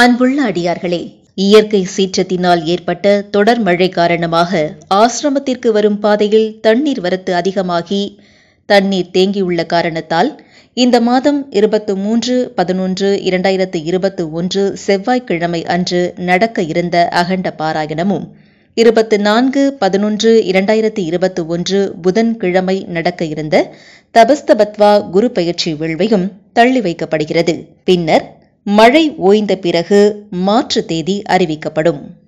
அன்புள்ள அடியார்களே இயற்கை சீற்றத்தினால் ஏற்பட்ட தொடர் மழை காரணமாக ஆசிரமத்திற்கு வரும் பாதையில் தண்ணீர் வரத்து அதிகமாகி தண்ணீர் தேங்கியுள்ள காரணத்தால் இந்த மாதம் இருபத்து மூன்று பதினொன்று இரண்டாயிரத்து இருபத்து ஒன்று செவ்வாய்க்கிழமை அன்று நடக்க இருந்த அகண்ட பாராயணமும் இருபத்து நான்கு பதினொன்று இரண்டாயிரத்து இருபத்து ஒன்று புதன்கிழமை நடக்க இருந்த தபஸ்தபத்வா குரு பயிற்சி விழ்வையும் தள்ளி வைக்கப்படுகிறது பின்னர் மழை ஓய்ந்த பிறகு மாற்று தேதி அறிவிக்கப்படும்